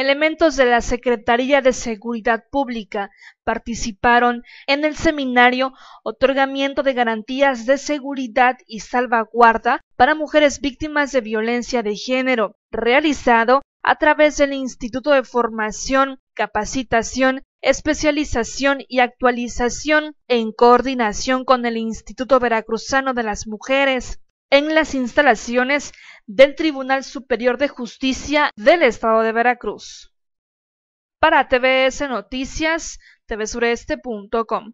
Elementos de la Secretaría de Seguridad Pública participaron en el seminario Otorgamiento de Garantías de Seguridad y Salvaguarda para Mujeres Víctimas de Violencia de Género, realizado a través del Instituto de Formación, Capacitación, Especialización y Actualización en coordinación con el Instituto Veracruzano de las Mujeres en las instalaciones del Tribunal Superior de Justicia del Estado de Veracruz. Para TVS Noticias, tvsureste.com.